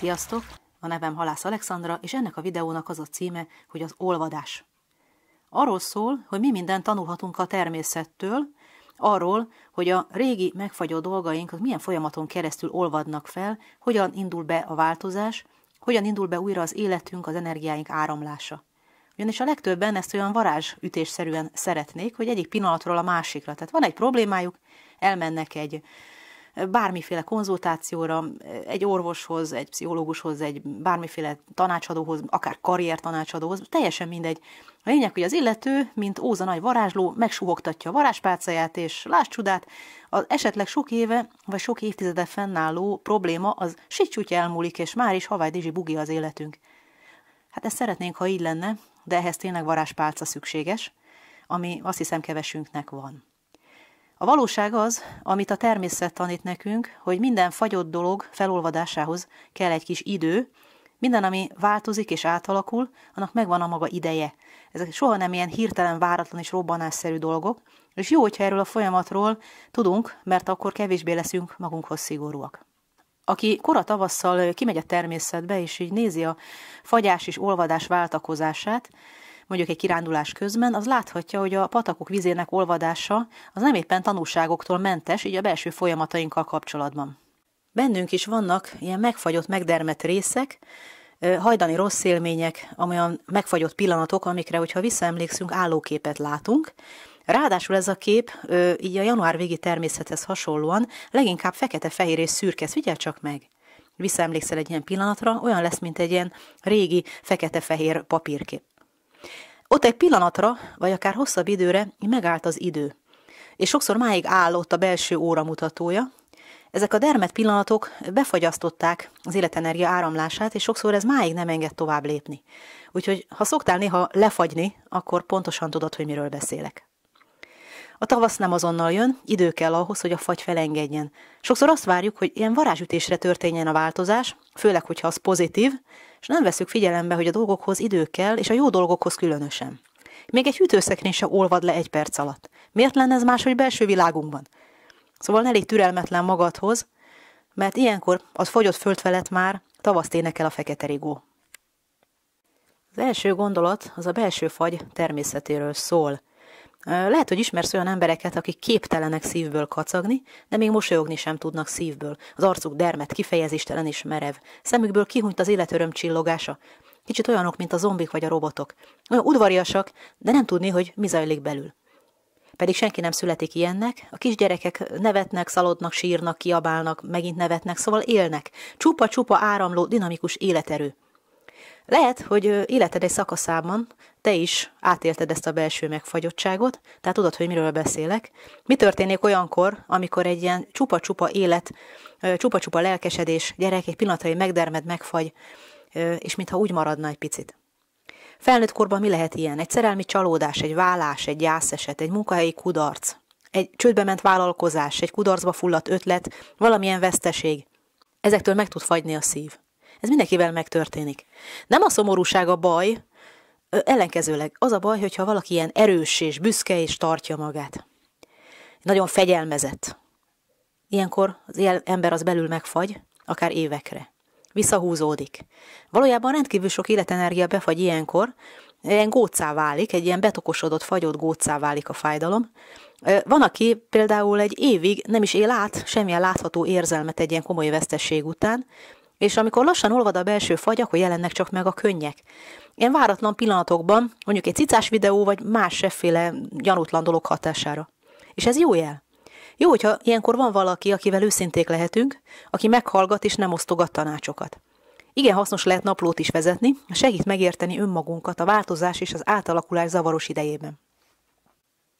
Sziasztok! A nevem Halász Alexandra, és ennek a videónak az a címe, hogy az olvadás. Arról szól, hogy mi mindent tanulhatunk a természettől, arról, hogy a régi megfagyó dolgaink az milyen folyamaton keresztül olvadnak fel, hogyan indul be a változás, hogyan indul be újra az életünk, az energiáink áramlása. Ugyanis a legtöbben ezt olyan varázsütésszerűen szeretnék, hogy egyik pillanatról a másikra. Tehát van egy problémájuk, elmennek egy bármiféle konzultációra, egy orvoshoz, egy pszichológushoz, egy bármiféle tanácsadóhoz, akár karrier tanácsadóhoz, teljesen mindegy. A lényeg, hogy az illető, mint Óza nagy varázsló, megsuhogtatja a varázspálcáját, és láss csodát, az esetleg sok éve vagy sok évtizede fennálló probléma az sicsútja elmúlik, és már is Hawaii Dizsi bugi az életünk. Hát ezt szeretnénk, ha így lenne, de ehhez tényleg varázspálca szükséges, ami azt hiszem kevesünknek van. A valóság az, amit a természet tanít nekünk, hogy minden fagyott dolog felolvadásához kell egy kis idő, minden, ami változik és átalakul, annak megvan a maga ideje. Ezek soha nem ilyen hirtelen, váratlan és robbanásszerű dolgok, és jó, hogyha erről a folyamatról tudunk, mert akkor kevésbé leszünk magunkhoz szigorúak. Aki kora tavasszal kimegy a természetbe, és így nézi a fagyás és olvadás váltakozását, mondjuk egy kirándulás közben, az láthatja, hogy a patakok vizének olvadása az nem éppen tanúságoktól mentes, így a belső folyamatainkkal kapcsolatban. Bennünk is vannak ilyen megfagyott, megdermet részek, hajdani rossz élmények, amolyan megfagyott pillanatok, amikre, hogyha visszaemlékszünk, állóképet látunk. Ráadásul ez a kép így a január végi természethez hasonlóan leginkább fekete-fehér és szürke, ezt figyelj csak meg! Visszaemlékszel egy ilyen pillanatra, olyan lesz, mint egy ilyen régi fekete-fehér papírkép. Ott egy pillanatra, vagy akár hosszabb időre megállt az idő, és sokszor máig állott a belső óramutatója, ezek a dermet pillanatok befagyasztották az életenergia áramlását, és sokszor ez máig nem enged tovább lépni. Úgyhogy, ha szoktál néha lefagyni, akkor pontosan tudod, hogy miről beszélek. A tavasz nem azonnal jön, idő kell ahhoz, hogy a fagy felengedjen. Sokszor azt várjuk, hogy ilyen varázsütésre történjen a változás, főleg, hogyha az pozitív, és nem veszük figyelembe, hogy a dolgokhoz idő kell, és a jó dolgokhoz különösen. Még egy hűtőszekrény se olvad le egy perc alatt. Miért lenne ez máshogy belső világunkban? Szóval elég türelmetlen magadhoz, mert ilyenkor az fogyott föld felett már tavaszt énekel a fekete rigó. Az első gondolat az a belső fagy természetéről szól – lehet, hogy ismersz olyan embereket, akik képtelenek szívből kacagni, de még mosolyogni sem tudnak szívből. Az arcuk dermet, kifejezéstelen és merev. Szemükből kihunyt az életöröm csillogása. Kicsit olyanok, mint a zombik vagy a robotok. Olyan udvariasak, de nem tudni, hogy mi zajlik belül. Pedig senki nem születik ilyennek, a kisgyerekek nevetnek, szalodnak, sírnak, kiabálnak, megint nevetnek, szóval élnek. Csupa-csupa áramló, dinamikus életerő. Lehet, hogy életed egy szakaszában te is átélted ezt a belső megfagyottságot, tehát tudod, hogy miről beszélek. Mi történik olyankor, amikor egy ilyen csupa-csupa élet, csupa-csupa lelkesedés, gyerek egy pillanatra megdermed, megfagy, és mintha úgy maradna egy picit. Felnőtt korban mi lehet ilyen? Egy szerelmi csalódás, egy vállás, egy gyászeset, egy munkahelyi kudarc, egy csődbe ment vállalkozás, egy kudarcba fulladt ötlet, valamilyen veszteség. Ezektől meg tud fagyni a szív. Ez mindenkivel megtörténik. Nem a szomorúság a baj, ellenkezőleg az a baj, hogyha valaki ilyen erős és büszke és tartja magát. Nagyon fegyelmezett. Ilyenkor az ilyen ember az belül megfagy, akár évekre. Visszahúzódik. Valójában rendkívül sok életenergia befagy ilyenkor, ilyen gócá válik, egy ilyen betokosodott, fagyott gócá válik a fájdalom. Van, aki például egy évig nem is él át semmilyen látható érzelmet egy ilyen komoly vesztesség után, és amikor lassan olvad a belső fagy, akkor jelennek csak meg a könnyek. Ilyen váratlan pillanatokban, mondjuk egy cicás videó, vagy más sefféle gyanútlan dolog hatására. És ez jó jel. Jó, hogyha ilyenkor van valaki, akivel őszinték lehetünk, aki meghallgat és nem osztogat tanácsokat. Igen hasznos lehet naplót is vezetni, segít megérteni önmagunkat a változás és az átalakulás zavaros idejében.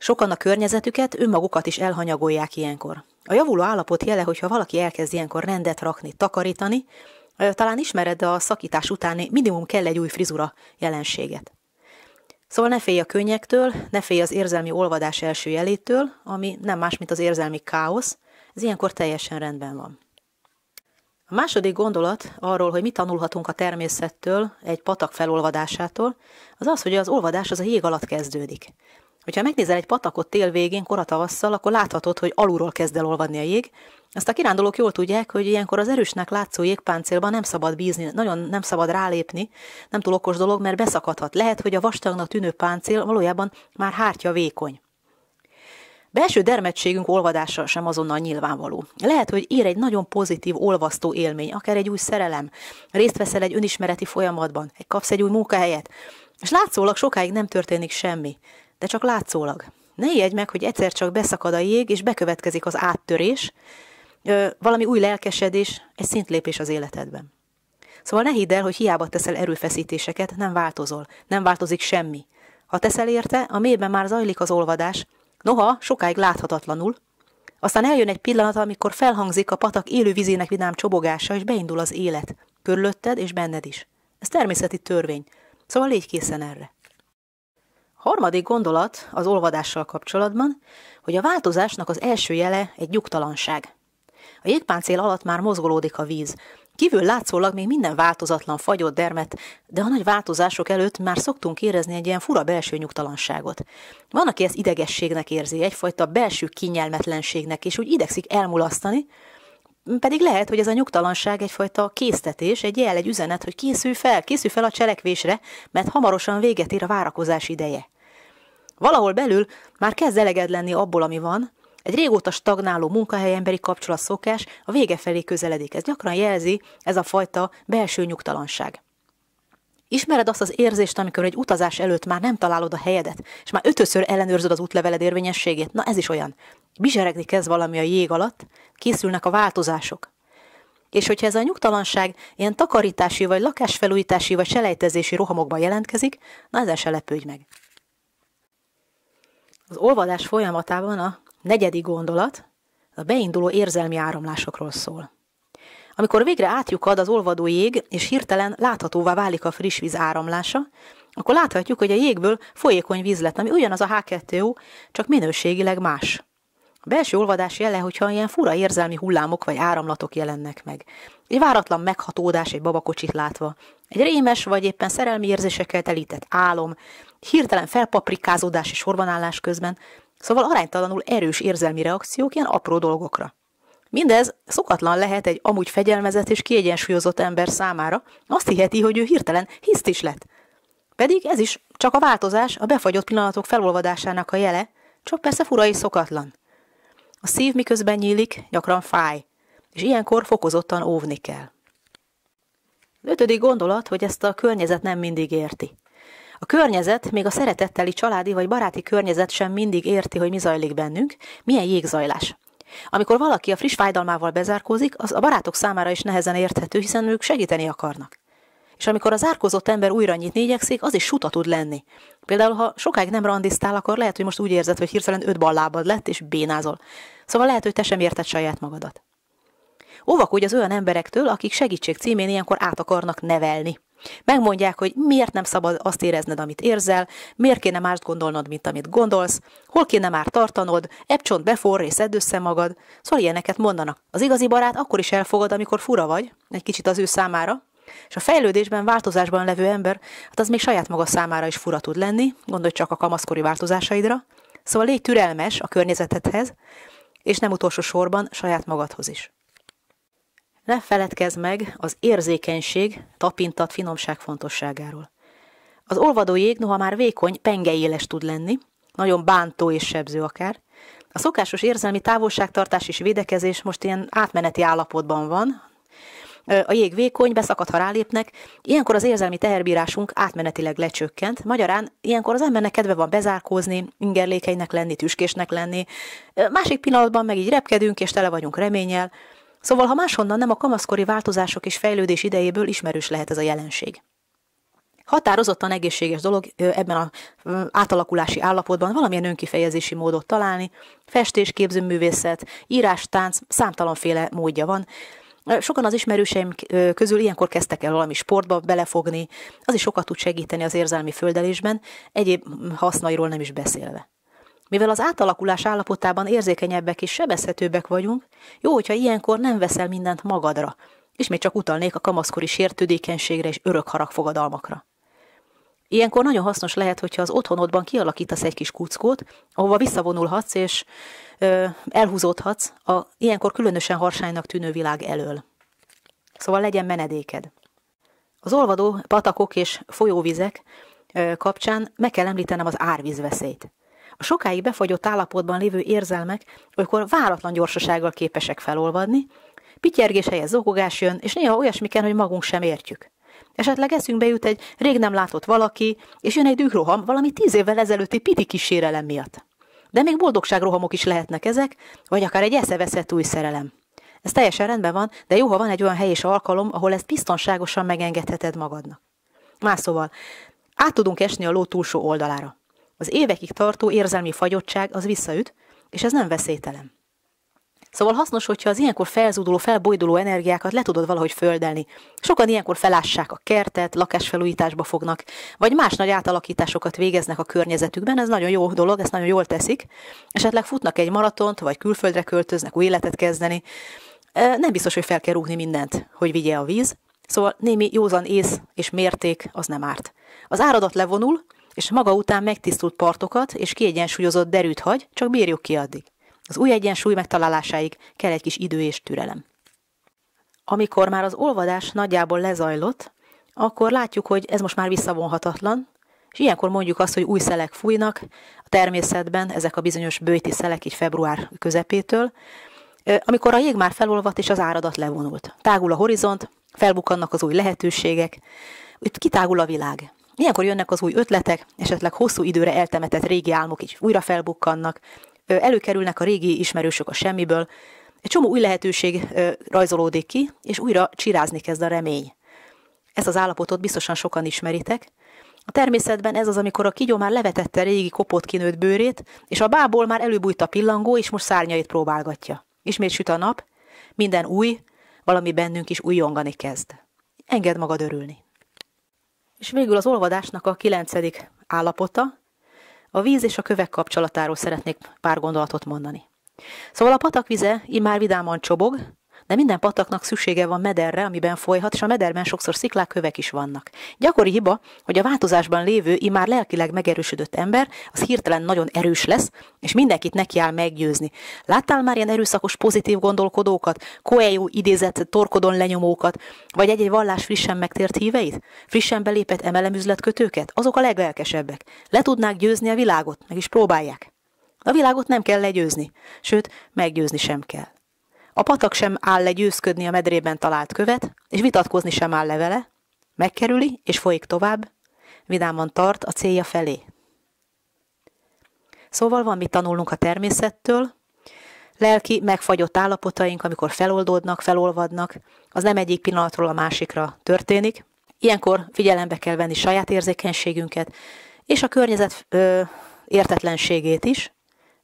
Sokan a környezetüket, önmagukat is elhanyagolják ilyenkor. A javuló állapot jele, hogyha valaki elkezd ilyenkor rendet rakni, takarítani, talán ismered a szakítás utáni minimum kell egy új frizura jelenséget. Szóval ne félj a könnyektől, ne félj az érzelmi olvadás első jelétől, ami nem más, mint az érzelmi káosz, ez ilyenkor teljesen rendben van. A második gondolat arról, hogy mit tanulhatunk a természettől, egy patak felolvadásától, az az, hogy az olvadás az a jég alatt kezdődik. Hogyha megnézel egy patakot tél végén, koratavasszal, akkor láthatod, hogy alulról kezd el olvadni a jég. Ezt a kirándulók jól tudják, hogy ilyenkor az erősnek látszó jégpáncélban nem szabad bízni, nagyon nem szabad rálépni, nem túl okos dolog, mert beszakadhat. Lehet, hogy a vastagnak tűnő páncél valójában már hártya vékony. Belső dermedtségünk olvadása sem azonnal nyilvánvaló. Lehet, hogy ír egy nagyon pozitív, olvasztó élmény, akár egy új szerelem, részt veszel egy önismereti folyamatban, egy kapsz egy új munkahelyet, és látszólag sokáig nem történik semmi de csak látszólag. Ne ijedj meg, hogy egyszer csak beszakad a jég, és bekövetkezik az áttörés, valami új lelkesedés, egy szintlépés az életedben. Szóval ne hidd el, hogy hiába teszel erőfeszítéseket, nem változol, nem változik semmi. Ha teszel érte, a mélyben már zajlik az olvadás, noha sokáig láthatatlanul, aztán eljön egy pillanat, amikor felhangzik a patak élő vizének vidám csobogása, és beindul az élet, körülötted és benned is. Ez természeti törvény, szóval légy készen erre. Harmadik gondolat az olvadással kapcsolatban, hogy a változásnak az első jele egy nyugtalanság. A jégpáncél alatt már mozgolódik a víz. Kívül látszólag még minden változatlan fagyott dermet, de a nagy változások előtt már szoktunk érezni egy ilyen fura belső nyugtalanságot. Van, aki ezt idegességnek érzi, egyfajta belső kinyelmetlenségnek, és úgy idegszik elmulasztani, pedig lehet, hogy ez a nyugtalanság egyfajta késztetés, egy jel, egy üzenet, hogy készülj fel, készülj fel a cselekvésre, mert hamarosan véget ér a várakozás ideje. Valahol belül már kezd eleged lenni abból, ami van, egy régóta stagnáló munkahelyemberi szokás a vége felé közeledik. Ez gyakran jelzi ez a fajta belső nyugtalanság. Ismered azt az érzést, amikor egy utazás előtt már nem találod a helyedet, és már ötöször ellenőrzöd az útleveled érvényességét? Na ez is olyan bizseregni kezd valami a jég alatt, készülnek a változások. És hogyha ez a nyugtalanság ilyen takarítási, vagy lakásfelújítási, vagy selejtezési rohamokban jelentkezik, na ezzel se lepődj meg. Az olvadás folyamatában a negyedik gondolat a beinduló érzelmi áramlásokról szól. Amikor végre átjukad az olvadó jég, és hirtelen láthatóvá válik a friss víz áramlása, akkor láthatjuk, hogy a jégből folyékony víz lett, ami ugyanaz a H2O, csak minőségileg más belső olvadás jele, hogyha ilyen fura érzelmi hullámok vagy áramlatok jelennek meg. Egy váratlan meghatódás egy babakocsit látva, egy rémes vagy éppen szerelmi érzésekkel telített álom, hirtelen felpaprikázódás és sorbanállás közben, szóval aránytalanul erős érzelmi reakciók ilyen apró dolgokra. Mindez szokatlan lehet egy amúgy fegyelmezett és kiegyensúlyozott ember számára, azt hiheti, hogy ő hirtelen hiszt is lett. Pedig ez is csak a változás, a befagyott pillanatok felolvadásának a jele, csak persze fura és szokatlan. A szív miközben nyílik, gyakran fáj, és ilyenkor fokozottan óvni kell. Az ötödik gondolat, hogy ezt a környezet nem mindig érti. A környezet, még a szeretetteli családi vagy baráti környezet sem mindig érti, hogy mi zajlik bennünk, milyen jégzajlás. Amikor valaki a friss fájdalmával bezárkózik, az a barátok számára is nehezen érthető, hiszen ők segíteni akarnak. És amikor az árkozott ember újra nyitni igyekszik, az is suta tud lenni. Például, ha sokáig nem randiztál, akkor lehet, hogy most úgy érzed, hogy hirtelen öt ballábad lett, és bénázol. Szóval lehet, hogy te sem érted saját magadat. Óvakodj az olyan emberektől, akik segítség címén ilyenkor át akarnak nevelni. Megmondják, hogy miért nem szabad azt érezned, amit érzel, miért kéne mást gondolnod, mint amit gondolsz, hol kéne már tartanod, csont beforr és szedd össze magad. Szóval ilyeneket mondanak. Az igazi barát akkor is elfogad, amikor fura vagy, egy kicsit az ő számára, és a fejlődésben, változásban levő ember, hát az még saját maga számára is fura tud lenni, gondolj csak a kamaszkori változásaidra. Szóval légy türelmes a környezetedhez, és nem utolsó sorban saját magadhoz is. Ne feledkezz meg az érzékenység, tapintat, finomság fontosságáról. Az olvadó jég noha már vékony, penge éles tud lenni, nagyon bántó és sebző akár. A szokásos érzelmi távolságtartás és védekezés most ilyen átmeneti állapotban van, a jég vékony, beszakad, ha rálépnek. Ilyenkor az érzelmi teherbírásunk átmenetileg lecsökkent. Magyarán ilyenkor az embernek kedve van bezárkózni, ingerlékeinek lenni, tüskésnek lenni. Másik pillanatban meg így repkedünk, és tele vagyunk reményel. Szóval, ha máshonnan nem a kamaszkori változások és fejlődés idejéből ismerős lehet ez a jelenség. Határozottan egészséges dolog ebben az átalakulási állapotban valamilyen önkifejezési módot találni, festés, képzőművészet, írás, tánc, számtalanféle módja van, Sokan az ismerőseim közül ilyenkor kezdtek el valami sportba belefogni, az is sokat tud segíteni az érzelmi földelésben, egyéb hasznairól nem is beszélve. Mivel az átalakulás állapotában érzékenyebbek és sebezhetőbbek vagyunk, jó, hogyha ilyenkor nem veszel mindent magadra, és még csak utalnék a kamaszkori sértődékenységre és örök haragfogadalmakra. Ilyenkor nagyon hasznos lehet, hogyha az otthonodban kialakítasz egy kis kuckót, ahova visszavonulhatsz és ö, elhúzódhatsz a ilyenkor különösen harsánynak tűnő világ elől. Szóval legyen menedéked. Az olvadó patakok és folyóvizek ö, kapcsán meg kell említenem az árvízveszélyt. A sokáig befagyott állapotban lévő érzelmek olykor váratlan gyorsasággal képesek felolvadni, pityergés helyez zokogás jön, és néha olyasmiken, hogy magunk sem értjük. Esetleg eszünkbe jut egy rég nem látott valaki, és jön egy dühroham valami tíz évvel ezelőtti piti kísérelem miatt. De még boldogságrohamok is lehetnek ezek, vagy akár egy eszeveszett új szerelem. Ez teljesen rendben van, de jó, ha van egy olyan hely és alkalom, ahol ezt biztonságosan megengedheted magadnak. Más szóval, át tudunk esni a ló túlsó oldalára. Az évekig tartó érzelmi fagyottság az visszaüt, és ez nem veszélytelen. Szóval hasznos, hogyha az ilyenkor felzúduló, felbojduló energiákat le tudod valahogy földelni. Sokan ilyenkor felássák a kertet, lakásfelújításba fognak, vagy más nagy átalakításokat végeznek a környezetükben, ez nagyon jó dolog, ezt nagyon jól teszik. Esetleg futnak egy maratont, vagy külföldre költöznek, új életet kezdeni. Nem biztos, hogy fel kell rúgni mindent, hogy vigye a víz, szóval némi józan ész és mérték az nem árt. Az áradat levonul, és maga után megtisztult partokat és kiegyensúlyozott derűt hagy, csak bírjuk ki addig. Az új egyensúly megtalálásáig kell egy kis idő és türelem. Amikor már az olvadás nagyjából lezajlott, akkor látjuk, hogy ez most már visszavonhatatlan, és ilyenkor mondjuk azt, hogy új szelek fújnak a természetben, ezek a bizonyos bőti szelek így február közepétől, amikor a jég már felolvadt és az áradat levonult. Tágul a horizont, felbukannak az új lehetőségek, itt kitágul a világ. Ilyenkor jönnek az új ötletek, esetleg hosszú időre eltemetett régi álmok is újra felbukkannak, előkerülnek a régi ismerősök a semmiből, egy csomó új lehetőség rajzolódik ki, és újra csirázni kezd a remény. Ezt az állapotot biztosan sokan ismeritek. A természetben ez az, amikor a kigyó már levetette régi kopott kinőtt bőrét, és a bából már előbújt a pillangó, és most szárnyait próbálgatja. Ismét süt a nap, minden új, valami bennünk is újongani kezd. Engedd magad örülni. És végül az olvadásnak a kilencedik állapota, a víz és a kövek kapcsolatáról szeretnék pár gondolatot mondani. Szóval a patakvize immár vidáman csobog, de minden pataknak szüksége van mederre, amiben folyhat, és a mederben sokszor sziklák, kövek is vannak. Gyakori hiba, hogy a változásban lévő, immár lelkileg megerősödött ember, az hirtelen nagyon erős lesz, és mindenkit neki áll meggyőzni. Láttál már ilyen erőszakos pozitív gondolkodókat, Coelho idézett torkodon lenyomókat, vagy egy-egy vallás frissen megtért híveit? Frissen belépett emelem kötőket. Azok a leglelkesebbek. Le tudnák győzni a világot, meg is próbálják. A világot nem kell legyőzni, sőt, meggyőzni sem kell. A patak sem áll legyőzködni a medrében talált követ, és vitatkozni sem áll levele, megkerüli és folyik tovább, vidáman tart a célja felé. Szóval van mit tanulnunk a természettől, lelki, megfagyott állapotaink, amikor feloldódnak, felolvadnak, az nem egyik pillanatról a másikra történik. Ilyenkor figyelembe kell venni saját érzékenységünket, és a környezet ö, értetlenségét is,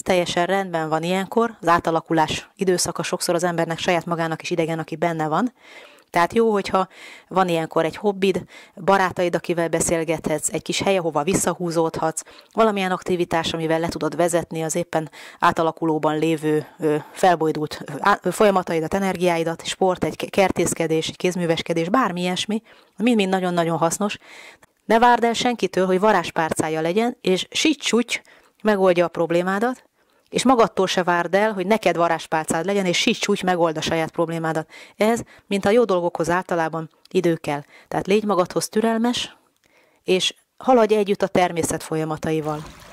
ez teljesen rendben van ilyenkor, az átalakulás időszaka sokszor az embernek saját magának is idegen, aki benne van, tehát jó, hogyha van ilyenkor egy hobbid, barátaid, akivel beszélgethetsz, egy kis hely, ahova visszahúzódhatsz, valamilyen aktivitás, amivel le tudod vezetni az éppen átalakulóban lévő felbojdult folyamataidat, energiáidat, sport, egy kertészkedés, egy kézműveskedés, bármi ilyesmi, mind-mind nagyon-nagyon hasznos. Ne várd el senkitől, hogy varázspárcája legyen, és sicsúgy megoldja a problémádat, és magadtól se várd el, hogy neked varázspálcád legyen, és síts úgy megold a saját problémádat. Ez, mint a jó dolgokhoz általában idő kell. Tehát légy magadhoz türelmes, és haladj együtt a természet folyamataival.